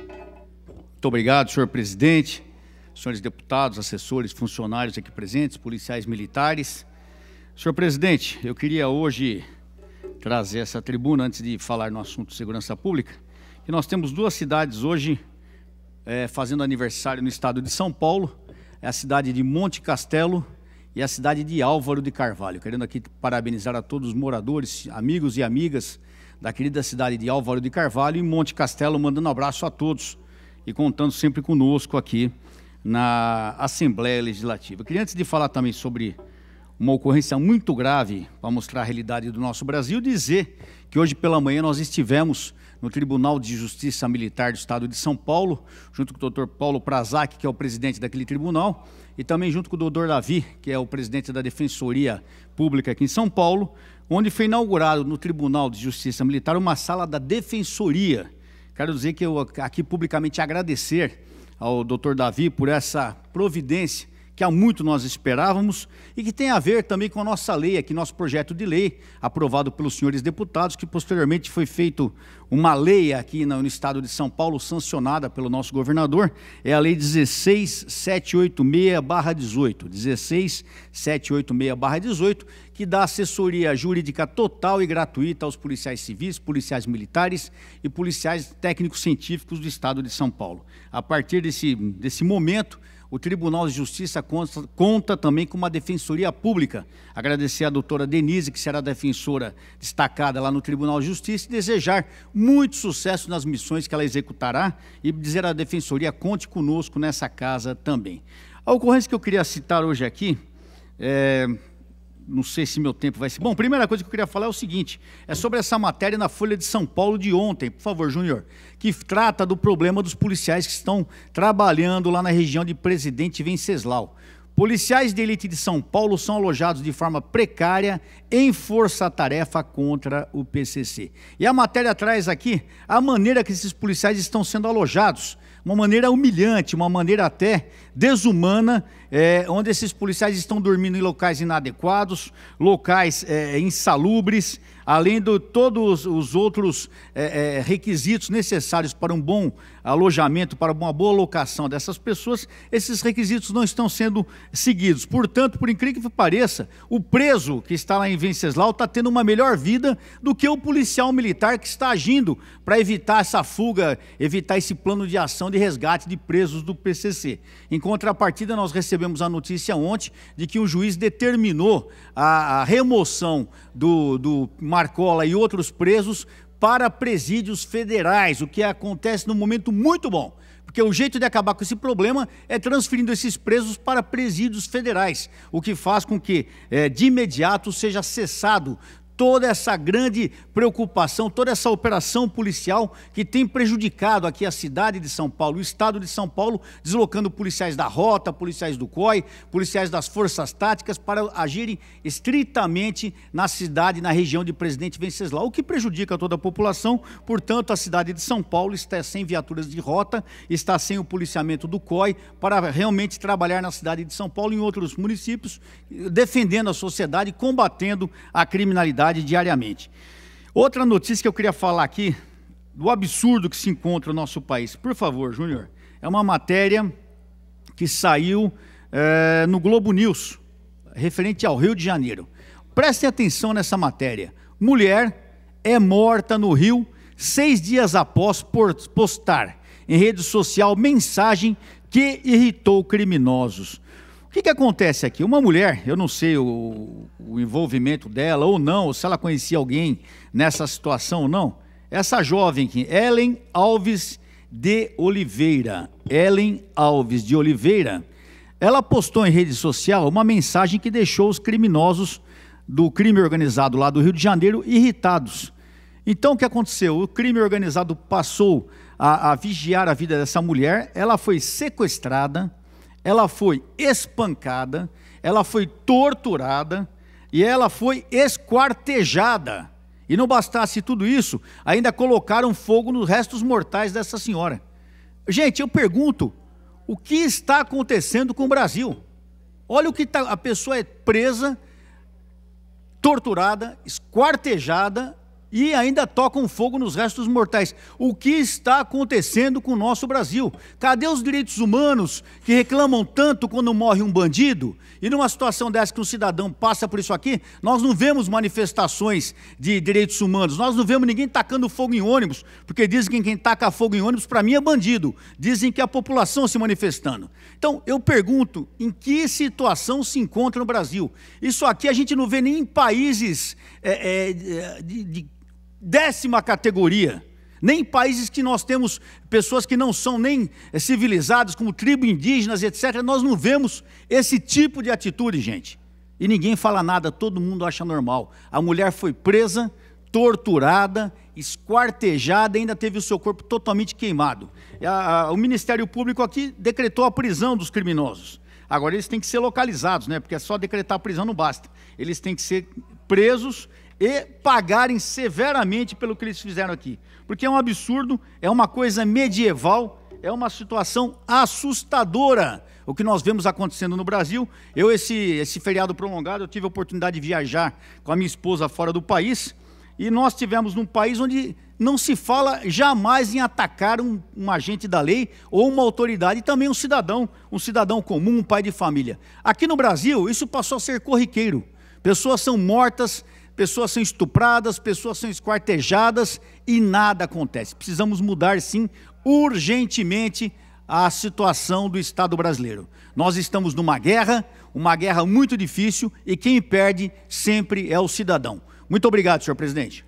Muito obrigado, senhor presidente, senhores deputados, assessores, funcionários aqui presentes, policiais militares. Senhor presidente, eu queria hoje trazer essa tribuna, antes de falar no assunto de segurança pública, que nós temos duas cidades hoje é, fazendo aniversário no estado de São Paulo, é a cidade de Monte Castelo e a cidade de Álvaro de Carvalho. Querendo aqui parabenizar a todos os moradores, amigos e amigas da querida cidade de Álvaro de Carvalho, em Monte Castelo, mandando um abraço a todos e contando sempre conosco aqui na Assembleia Legislativa. Eu queria, antes de falar também sobre uma ocorrência muito grave para mostrar a realidade do nosso Brasil, dizer que hoje pela manhã nós estivemos no Tribunal de Justiça Militar do Estado de São Paulo, junto com o doutor Paulo Prazak, que é o presidente daquele tribunal, e também junto com o doutor Davi, que é o presidente da Defensoria Pública aqui em São Paulo, onde foi inaugurado no Tribunal de Justiça Militar uma sala da Defensoria. Quero dizer que eu aqui publicamente agradecer ao doutor Davi por essa providência que há muito nós esperávamos e que tem a ver também com a nossa lei, aqui nosso projeto de lei, aprovado pelos senhores deputados, que posteriormente foi feito uma lei aqui no estado de São Paulo, sancionada pelo nosso governador, é a lei 16786-18, 16786-18, que dá assessoria jurídica total e gratuita aos policiais civis, policiais militares e policiais técnicos científicos do estado de São Paulo. A partir desse, desse momento, o Tribunal de Justiça conta, também com uma defensoria pública. Agradecer à doutora Denise, que será defensora destacada lá no Tribunal de Justiça, e desejar muito sucesso nas missões que ela executará e dizer à defensoria: conte conosco nessa casa também. A ocorrência que eu queria citar hoje aqui é, não sei se meu tempo vai ser. Bom, primeira coisa que eu queria falar é o seguinte: é sobre essa matéria na Folha de São Paulo de ontem, por favor, Júnior, que trata do problema dos policiais que estão trabalhando lá na região de Presidente Venceslau. Policiais de elite de São Paulo são alojados de forma precária em força-tarefa contra o PCC. E a matéria traz aqui a maneira que esses policiais estão sendo alojados uma maneira humilhante, uma maneira até desumana, é, onde esses policiais estão dormindo em locais inadequados, locais é, insalubres, além de todos os outros é, é, requisitos necessários para um bom alojamento, para uma boa locação dessas pessoas, esses requisitos não estão sendo seguidos. Portanto, por incrível que pareça, o preso que está lá em Venceslau está tendo uma melhor vida do que o policial militar que está agindo para evitar essa fuga, evitar esse plano de ação de resgate de presos do PCC. Em contrapartida, nós recebemos a notícia ontem de que um juiz determinou a, a remoção do, do Marcola e outros presos para presídios federais, o que acontece num momento muito bom. Porque o jeito de acabar com esse problema é transferindo esses presos para presídios federais, o que faz com que, eh, de imediato, seja cessado toda essa grande preocupação, toda essa operação policial que tem prejudicado aqui a cidade de São Paulo, o estado de São Paulo, deslocando policiais da Rota, policiais do COI, policiais das Forças Táticas para agirem estritamente na cidade, na região de Presidente Venceslau, o que prejudica toda a população. Portanto, a cidade de São Paulo está sem viaturas de rota, está sem o policiamento do COI para realmente trabalhar na cidade de São Paulo e em outros municípios, defendendo a sociedade, combatendo a criminalidade cidade diariamente. Outra notícia que eu queria falar aqui, do absurdo que se encontra o no nosso país. Por favor, Júnior. É uma matéria que saiu é, no Globo News, referente ao Rio de Janeiro. Prestem atenção nessa matéria. Mulher é morta no Rio seis dias após postar em rede social mensagem que irritou criminosos. O que, que acontece aqui? Uma mulher, eu não sei o, o envolvimento dela ou não, ou se ela conhecia alguém nessa situação ou não, essa jovem aqui, Ellen Alves de Oliveira, Ellen Alves de Oliveira, ela postou em rede social uma mensagem que deixou os criminosos do crime organizado lá do Rio de Janeiro irritados. Então o que aconteceu? O crime organizado passou a, a vigiar a vida dessa mulher, ela foi sequestrada, ela foi espancada, ela foi torturada e ela foi esquartejada. E não bastasse tudo isso, ainda colocaram fogo nos restos mortais dessa senhora. Gente, eu pergunto, o que está acontecendo com o Brasil? Olha o que tá, a pessoa é presa, torturada, esquartejada e ainda tocam fogo nos restos mortais. O que está acontecendo com o nosso Brasil? Cadê os direitos humanos que reclamam tanto quando morre um bandido? E numa situação dessa que um cidadão passa por isso aqui, nós não vemos manifestações de direitos humanos, nós não vemos ninguém tacando fogo em ônibus, porque dizem que quem taca fogo em ônibus, para mim, é bandido. Dizem que é a população se manifestando. Então, eu pergunto, em que situação se encontra no Brasil? Isso aqui a gente não vê nem em países é, é, de, de décima categoria. Nem países que nós temos pessoas que não são nem eh, civilizadas, como tribos indígenas, etc., nós não vemos esse tipo de atitude, gente. E ninguém fala nada, todo mundo acha normal. A mulher foi presa, torturada, esquartejada, ainda teve o seu corpo totalmente queimado. o Ministério Público aqui decretou a prisão dos criminosos. Agora eles têm que ser localizados, né? Porque é só decretar a prisão não basta. Eles têm que ser presos e pagarem severamente pelo que eles fizeram aqui. Porque é um absurdo, é uma coisa medieval, é uma situação assustadora o que nós vemos acontecendo no Brasil. Eu, esse, esse feriado prolongado, eu tive a oportunidade de viajar com a minha esposa fora do país e nós tivemos num país onde não se fala jamais em atacar um, um agente da lei ou uma autoridade, e também um cidadão, um cidadão comum, um pai de família. Aqui no Brasil, isso passou a ser corriqueiro. Pessoas são mortas, pessoas são estupradas, pessoas são esquartejadas e nada acontece. Precisamos mudar, sim, urgentemente a situação do Estado brasileiro. Nós estamos numa guerra, uma guerra muito difícil e quem perde sempre é o cidadão. Muito obrigado, senhor presidente.